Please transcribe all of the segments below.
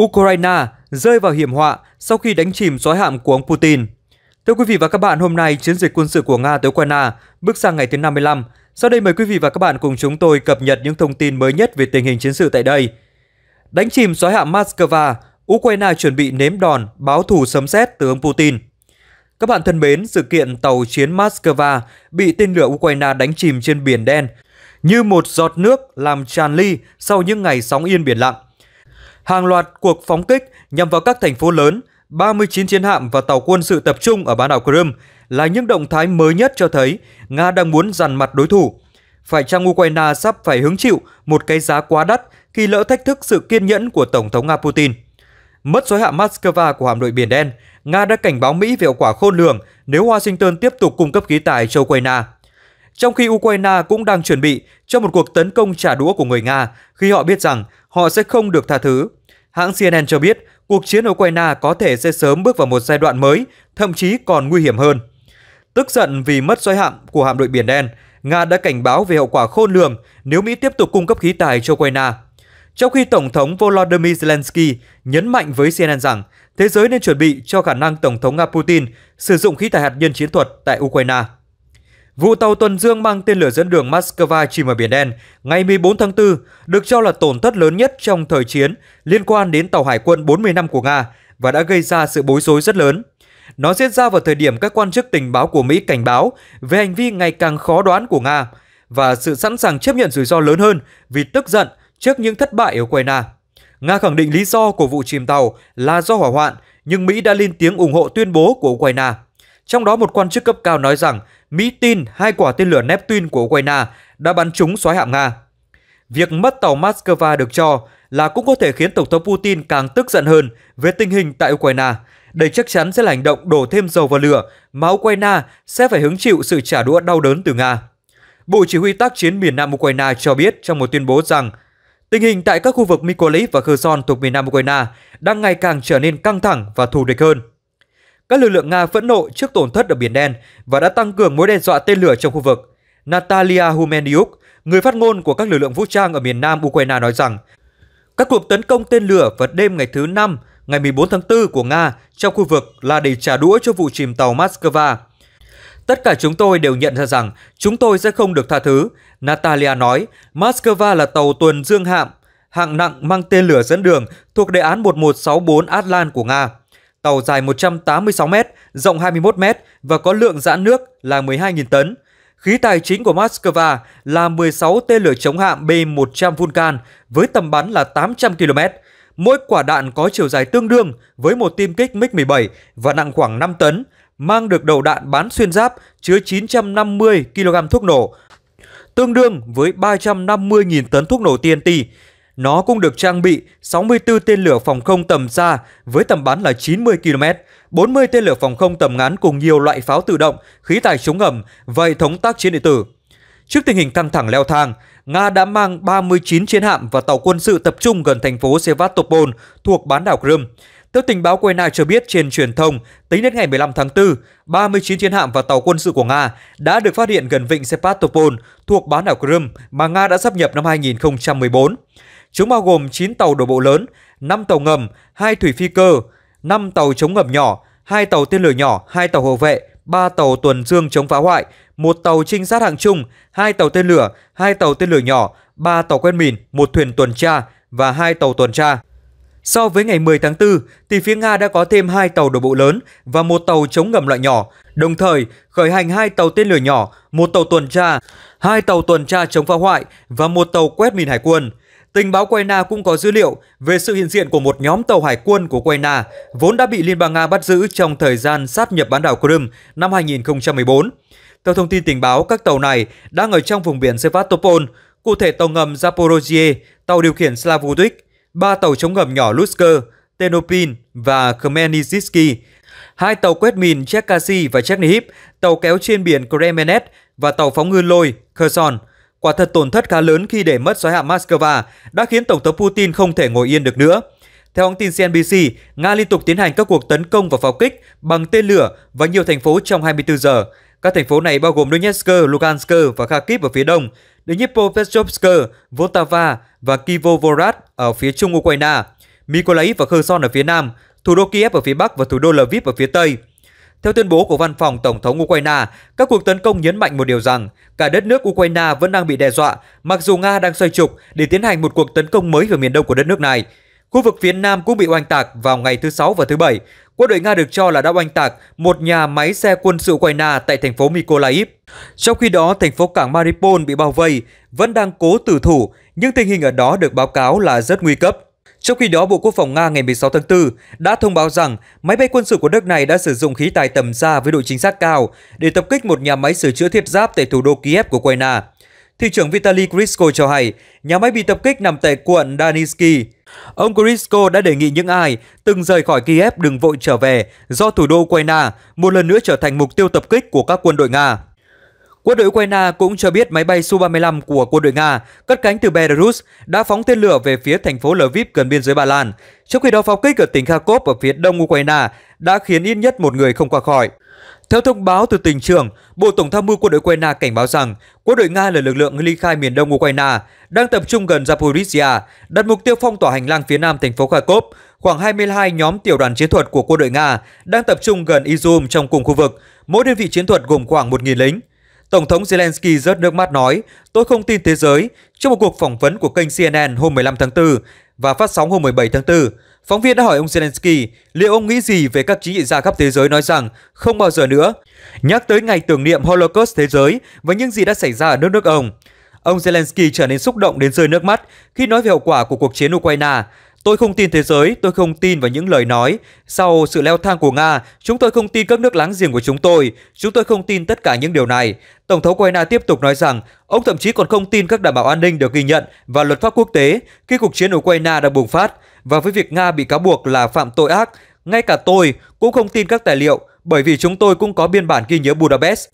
Ukraine rơi vào hiểm họa sau khi đánh chìm sói hạm của ông Putin. Thưa quý vị và các bạn, hôm nay chiến dịch quân sự của Nga tới Ukraine bước sang ngày thứ 55. Sau đây mời quý vị và các bạn cùng chúng tôi cập nhật những thông tin mới nhất về tình hình chiến sự tại đây. Đánh chìm sói hạm Moscow, Ukraine chuẩn bị nếm đòn báo thù sấm sét từ ông Putin. Các bạn thân mến, sự kiện tàu chiến Moscow bị tên lửa Ukraine đánh chìm trên biển đen như một giọt nước làm tràn ly sau những ngày sóng yên biển lặng hàng loạt cuộc phóng kích nhằm vào các thành phố lớn, 39 chiến hạm và tàu quân sự tập trung ở bán đảo Crimea là những động thái mới nhất cho thấy Nga đang muốn dằn mặt đối thủ. Phải chăng Ukraine sắp phải hứng chịu một cái giá quá đắt khi lỡ thách thức sự kiên nhẫn của Tổng thống Nga Putin? Mất giới hạn Moscow của hạm đội Biển Đen, Nga đã cảnh báo Mỹ về hậu quả khôn lường nếu Washington tiếp tục cung cấp khí tài cho Ukraine. Trong khi Ukraine cũng đang chuẩn bị cho một cuộc tấn công trả đũa của người Nga khi họ biết rằng họ sẽ không được tha thứ. Hãng CNN cho biết cuộc chiến ở Ukraine có thể sẽ sớm bước vào một giai đoạn mới, thậm chí còn nguy hiểm hơn. Tức giận vì mất xoáy hạm của hạm đội Biển Đen, Nga đã cảnh báo về hậu quả khôn lường nếu Mỹ tiếp tục cung cấp khí tài cho Ukraine. Trong khi Tổng thống Volodymyr Zelensky nhấn mạnh với CNN rằng thế giới nên chuẩn bị cho khả năng Tổng thống Nga Putin sử dụng khí tài hạt nhân chiến thuật tại Ukraine. Vụ tàu tuần dương mang tên lửa dẫn đường Moscow chìm ở Biển Đen ngày 14 tháng 4 được cho là tổn thất lớn nhất trong thời chiến liên quan đến tàu hải quân 40 năm của Nga và đã gây ra sự bối rối rất lớn. Nó diễn ra vào thời điểm các quan chức tình báo của Mỹ cảnh báo về hành vi ngày càng khó đoán của Nga và sự sẵn sàng chấp nhận rủi ro lớn hơn vì tức giận trước những thất bại ở Ukraine. Nga khẳng định lý do của vụ chìm tàu là do hỏa hoạn, nhưng Mỹ đã lên tiếng ủng hộ tuyên bố của Ukraine. Trong đó một quan chức cấp cao nói rằng Mỹ tin hai quả tên lửa Neptune của Ukraine đã bắn trúng xoáy hạm Nga. Việc mất tàu Moscow được cho là cũng có thể khiến Tổng thống Putin càng tức giận hơn về tình hình tại Ukraine. Đây chắc chắn sẽ là hành động đổ thêm dầu vào lửa mà Ukraine sẽ phải hứng chịu sự trả đũa đau đớn từ Nga. Bộ Chỉ huy tác chiến miền Nam Ukraine cho biết trong một tuyên bố rằng tình hình tại các khu vực Mykolaiv và Kherson thuộc miền Nam Ukraine đang ngày càng trở nên căng thẳng và thù địch hơn. Các lực lượng Nga phẫn nộ trước tổn thất ở Biển Đen và đã tăng cường mối đe dọa tên lửa trong khu vực. Natalia Humeniuk, người phát ngôn của các lực lượng vũ trang ở miền nam Ukraine nói rằng, các cuộc tấn công tên lửa vào đêm ngày thứ Năm, ngày 14 tháng 4 của Nga trong khu vực là để trả đũa cho vụ chìm tàu Moscow. Tất cả chúng tôi đều nhận ra rằng chúng tôi sẽ không được tha thứ, Natalia nói. Moscow là tàu tuần dương hạm, hạng nặng mang tên lửa dẫn đường thuộc đề án 1164 Atlan của Nga. Tàu dài 186 m, rộng 21 m và có lượng giãn nước là 12.000 tấn. Khí tài chính của Moscow là 16 tên lửa chống hạm B-100 Vulcan với tầm bắn là 800 km. Mỗi quả đạn có chiều dài tương đương với một tiêm kích MiG-17 và nặng khoảng 5 tấn, mang được đầu đạn bán xuyên giáp chứa 950 kg thuốc nổ, tương đương với 350.000 tấn thuốc nổ TNT. Nó cũng được trang bị 64 tên lửa phòng không tầm xa với tầm bắn là 90 km, 40 tên lửa phòng không tầm ngắn cùng nhiều loại pháo tự động, khí tài chống ngầm và hệ thống tác chiến điện tử. Trước tình hình căng thẳng leo thang, Nga đã mang 39 chiến hạm và tàu quân sự tập trung gần thành phố Sevastopol thuộc bán đảo Crimea. Theo tình báo Ukraine cho biết trên truyền thông, tính đến ngày 15 tháng 4, 39 chiến hạm và tàu quân sự của Nga đã được phát hiện gần vịnh Sevastopol thuộc bán đảo Crimea mà Nga đã sắp nhập năm 2014. Chúng bao gồm 9 tàu đổ bộ lớn, 5 tàu ngầm, 2 thủy phi cơ, 5 tàu chống ngầm nhỏ, 2 tàu tên lửa nhỏ, 2 tàu hộ vệ, 3 tàu tuần dương chống phá hoại, 1 tàu trinh sát hạng trung, 2 tàu tên lửa, 2 tàu tên lửa nhỏ, 3 tàu quen mìn, 1 thuyền tuần tra và 2 tàu tuần tra. So với ngày 10 tháng 4, thì phía Nga đã có thêm 2 tàu đổ bộ lớn và một tàu chống ngầm loại nhỏ, đồng thời khởi hành 2 tàu tên lửa nhỏ, một tàu tuần tra, 2 tàu tuần tra chống phá hoại và một tàu quét mìn hải quân. Tình báo Ukraine cũng có dữ liệu về sự hiện diện của một nhóm tàu hải quân của Ukraine vốn đã bị Liên bang Nga bắt giữ trong thời gian sát nhập bán đảo Crimea năm 2014. Theo thông tin tình báo, các tàu này đang ở trong vùng biển Sevastopol, cụ thể tàu ngầm Zaporozhye, tàu điều khiển Slavutik, ba tàu chống ngầm nhỏ Lusker, Tenopin và Khmelnytsky, hai tàu quét mìn Chekasi và Chernihiv, tàu kéo trên biển Kremenet và tàu phóng ngư lôi Kherson – quả thật tổn thất khá lớn khi để mất xói hạ Moscow đã khiến Tổng thống Putin không thể ngồi yên được nữa. Theo hãng tin CNBC, Nga liên tục tiến hành các cuộc tấn công và pháo kích bằng tên lửa vào nhiều thành phố trong 24 giờ. Các thành phố này bao gồm Donetsk, Lugansk và Kharkiv ở phía đông, Dnipropetrovsk, Vltava và Kivovorad ở phía trung Ukraine, Mykolaiv và Kherson ở phía nam, thủ đô Kiev ở phía bắc và thủ đô Lviv ở phía tây. Theo tuyên bố của văn phòng Tổng thống Ukraine, các cuộc tấn công nhấn mạnh một điều rằng cả đất nước Ukraine vẫn đang bị đe dọa, mặc dù Nga đang xoay trục để tiến hành một cuộc tấn công mới vào miền đông của đất nước này. Khu vực phía Nam cũng bị oanh tạc vào ngày thứ Sáu và thứ Bảy. Quân đội Nga được cho là đã oanh tạc một nhà máy xe quân sự Ukraine tại thành phố Mykolaiv. Trong khi đó, thành phố cảng Mariupol bị bao vây, vẫn đang cố tử thủ, nhưng tình hình ở đó được báo cáo là rất nguy cấp. Trong khi đó, Bộ Quốc phòng Nga ngày 16 tháng 4 đã thông báo rằng máy bay quân sự của nước này đã sử dụng khí tài tầm xa với độ chính xác cao để tập kích một nhà máy sửa chữa thiết giáp tại thủ đô Kiev của Ukraine. Thị trưởng Vitaly Klitschko cho hay, nhà máy bị tập kích nằm tại quận Danitsky. Ông Klitschko đã đề nghị những ai từng rời khỏi Kiev đừng vội trở về do thủ đô Ukraine một lần nữa trở thành mục tiêu tập kích của các quân đội Nga. Quân đội Ukraine cũng cho biết máy bay Su-35 của quân đội Nga cất cánh từ Belarus đã phóng tên lửa về phía thành phố Lviv gần biên giới Ba Lan. Trong khi đó, pháo kích ở tỉnh Kharkov ở phía đông Ukraine đã khiến ít nhất một người không qua khỏi. Theo thông báo từ tỉnh trưởng, Bộ Tổng tham mưu quân đội Ukraine cảnh báo rằng quân đội Nga là lực lượng ly khai miền đông Ukraine đang tập trung gần Zaporizhia, đặt mục tiêu phong tỏa hành lang phía nam thành phố Kharkov. Khoảng 22 nhóm tiểu đoàn chiến thuật của quân đội Nga đang tập trung gần Izum trong cùng khu vực, mỗi đơn vị chiến thuật gồm khoảng 1.000 lính. Tổng thống Zelensky rớt nước mắt nói, tôi không tin thế giới. Trong một cuộc phỏng vấn của kênh CNN hôm 15 tháng 4 và phát sóng hôm 17 tháng 4, phóng viên đã hỏi ông Zelensky liệu ông nghĩ gì về các chính trị gia khắp thế giới nói rằng không bao giờ nữa. Nhắc tới ngày tưởng niệm Holocaust thế giới và những gì đã xảy ra ở nước nước ông. Ông Zelensky trở nên xúc động đến rơi nước mắt khi nói về hậu quả của cuộc chiến Ukraine Tôi không tin thế giới, tôi không tin vào những lời nói. Sau sự leo thang của Nga, chúng tôi không tin các nước láng giềng của chúng tôi. Chúng tôi không tin tất cả những điều này. Tổng thống Ukraine tiếp tục nói rằng, ông thậm chí còn không tin các đảm bảo an ninh được ghi nhận và luật pháp quốc tế khi cuộc chiến ở Ukraine đã bùng phát. Và với việc Nga bị cáo buộc là phạm tội ác, ngay cả tôi cũng không tin các tài liệu bởi vì chúng tôi cũng có biên bản ghi nhớ Budapest.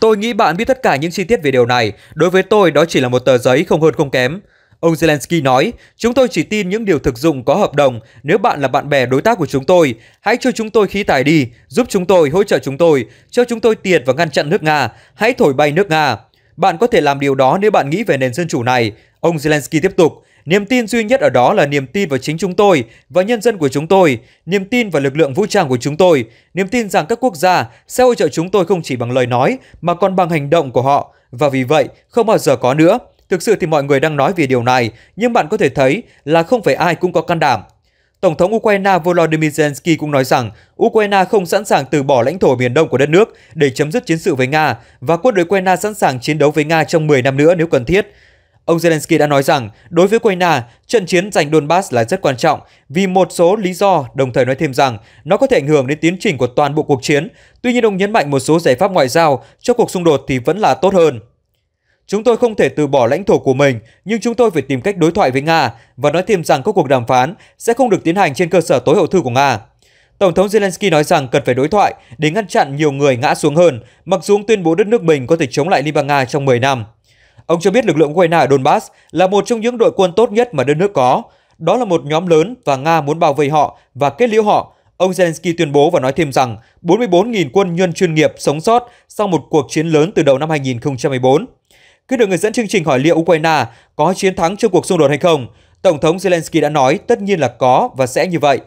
Tôi nghĩ bạn biết tất cả những chi tiết về điều này. Đối với tôi, đó chỉ là một tờ giấy không hơn không kém. Ông Zelensky nói, chúng tôi chỉ tin những điều thực dụng có hợp đồng. Nếu bạn là bạn bè đối tác của chúng tôi, hãy cho chúng tôi khí tài đi, giúp chúng tôi, hỗ trợ chúng tôi, cho chúng tôi tiền và ngăn chặn nước Nga, hãy thổi bay nước Nga. Bạn có thể làm điều đó nếu bạn nghĩ về nền dân chủ này. Ông Zelensky tiếp tục, niềm tin duy nhất ở đó là niềm tin vào chính chúng tôi và nhân dân của chúng tôi, niềm tin vào lực lượng vũ trang của chúng tôi, niềm tin rằng các quốc gia sẽ hỗ trợ chúng tôi không chỉ bằng lời nói mà còn bằng hành động của họ và vì vậy không bao giờ có nữa. Thực sự thì mọi người đang nói về điều này, nhưng bạn có thể thấy là không phải ai cũng có can đảm. Tổng thống Ukraine Volodymyr Zelensky cũng nói rằng Ukraine không sẵn sàng từ bỏ lãnh thổ miền đông của đất nước để chấm dứt chiến sự với Nga và quân đội Ukraine sẵn sàng chiến đấu với Nga trong 10 năm nữa nếu cần thiết. Ông Zelensky đã nói rằng, đối với Ukraine, trận chiến giành Donbass là rất quan trọng vì một số lý do, đồng thời nói thêm rằng nó có thể ảnh hưởng đến tiến trình của toàn bộ cuộc chiến. Tuy nhiên, ông nhấn mạnh một số giải pháp ngoại giao cho cuộc xung đột thì vẫn là tốt hơn. Chúng tôi không thể từ bỏ lãnh thổ của mình, nhưng chúng tôi phải tìm cách đối thoại với Nga và nói thêm rằng các cuộc đàm phán sẽ không được tiến hành trên cơ sở tối hậu thư của Nga. Tổng thống Zelensky nói rằng cần phải đối thoại để ngăn chặn nhiều người ngã xuống hơn, mặc dù tuyên bố đất nước mình có thể chống lại Liên bang Nga trong 10 năm. Ông cho biết lực lượng Ukraine ở Donbass là một trong những đội quân tốt nhất mà đất nước có. Đó là một nhóm lớn và Nga muốn bao vây họ và kết liễu họ. Ông Zelensky tuyên bố và nói thêm rằng 44.000 quân nhân chuyên nghiệp sống sót sau một cuộc chiến lớn từ đầu năm 2014. Khi được người dẫn chương trình hỏi liệu Ukraine có chiến thắng trong cuộc xung đột hay không, Tổng thống Zelensky đã nói tất nhiên là có và sẽ như vậy.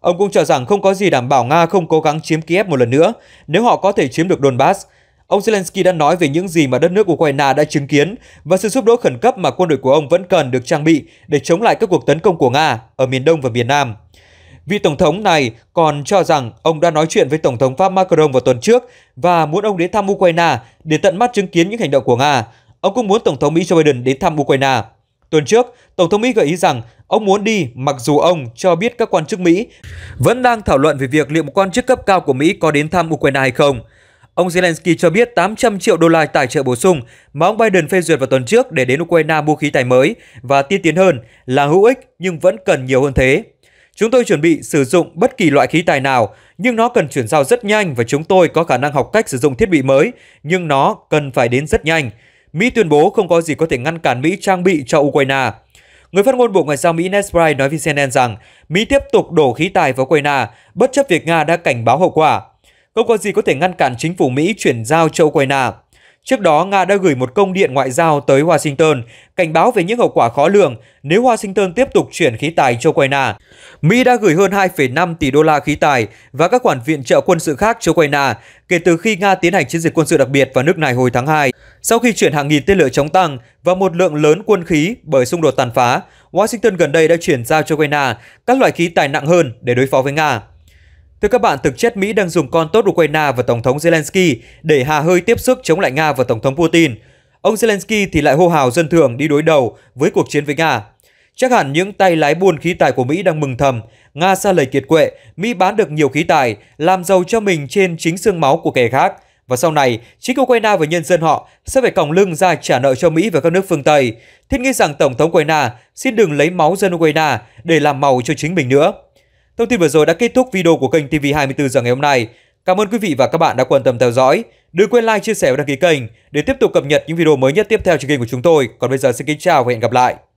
Ông cũng cho rằng không có gì đảm bảo Nga không cố gắng chiếm Kiev một lần nữa nếu họ có thể chiếm được Donbass. Ông Zelensky đã nói về những gì mà đất nước Ukraine đã chứng kiến và sự giúp đỡ khẩn cấp mà quân đội của ông vẫn cần được trang bị để chống lại các cuộc tấn công của Nga ở miền Đông và miền Nam. Vị Tổng thống này còn cho rằng ông đã nói chuyện với Tổng thống Pháp Macron vào tuần trước và muốn ông đến thăm Ukraine để tận mắt chứng kiến những hành động của Nga. Ông cũng muốn Tổng thống Mỹ Joe Biden đến thăm Ukraine. Tuần trước, Tổng thống Mỹ gợi ý rằng ông muốn đi mặc dù ông cho biết các quan chức Mỹ vẫn đang thảo luận về việc liệu một quan chức cấp cao của Mỹ có đến thăm Ukraine hay không. Ông Zelensky cho biết 800 triệu đô la tài trợ bổ sung mà ông Biden phê duyệt vào tuần trước để đến Ukraine mua khí tài mới và tiên tiến hơn là hữu ích nhưng vẫn cần nhiều hơn thế. Chúng tôi chuẩn bị sử dụng bất kỳ loại khí tài nào, nhưng nó cần chuyển giao rất nhanh và chúng tôi có khả năng học cách sử dụng thiết bị mới, nhưng nó cần phải đến rất nhanh. Mỹ tuyên bố không có gì có thể ngăn cản Mỹ trang bị cho Ukraine. Người phát ngôn Bộ Ngoại giao Mỹ Ned Price nói với CNN rằng Mỹ tiếp tục đổ khí tài vào Ukraine, bất chấp việc Nga đã cảnh báo hậu quả. Không có gì có thể ngăn cản chính phủ Mỹ chuyển giao cho Ukraine. Trước đó, Nga đã gửi một công điện ngoại giao tới Washington, cảnh báo về những hậu quả khó lường nếu Washington tiếp tục chuyển khí tài cho Ukraine. Mỹ đã gửi hơn 2,5 tỷ đô la khí tài và các khoản viện trợ quân sự khác cho Ukraine kể từ khi Nga tiến hành chiến dịch quân sự đặc biệt vào nước này hồi tháng 2. Sau khi chuyển hàng nghìn tên lửa chống tăng và một lượng lớn quân khí bởi xung đột tàn phá, Washington gần đây đã chuyển giao cho Ukraine các loại khí tài nặng hơn để đối phó với Nga. Thưa các bạn, thực chất Mỹ đang dùng con tốt Ukraine và Tổng thống Zelensky để hà hơi tiếp sức chống lại Nga và Tổng thống Putin. Ông Zelensky thì lại hô hào dân thường đi đối đầu với cuộc chiến với Nga. Chắc hẳn những tay lái buôn khí tài của Mỹ đang mừng thầm, Nga xa lời kiệt quệ, Mỹ bán được nhiều khí tài, làm giàu cho mình trên chính xương máu của kẻ khác. Và sau này, chính Ukraine và nhân dân họ sẽ phải còng lưng ra trả nợ cho Mỹ và các nước phương Tây. Thiết nghĩ rằng Tổng thống Ukraine xin đừng lấy máu dân Ukraine để làm màu cho chính mình nữa. Thông tin vừa rồi đã kết thúc video của kênh TV 24 giờ ngày hôm nay. Cảm ơn quý vị và các bạn đã quan tâm theo dõi. Đừng quên like, chia sẻ và đăng ký kênh để tiếp tục cập nhật những video mới nhất tiếp theo trên kênh của chúng tôi. Còn bây giờ xin kính chào và hẹn gặp lại.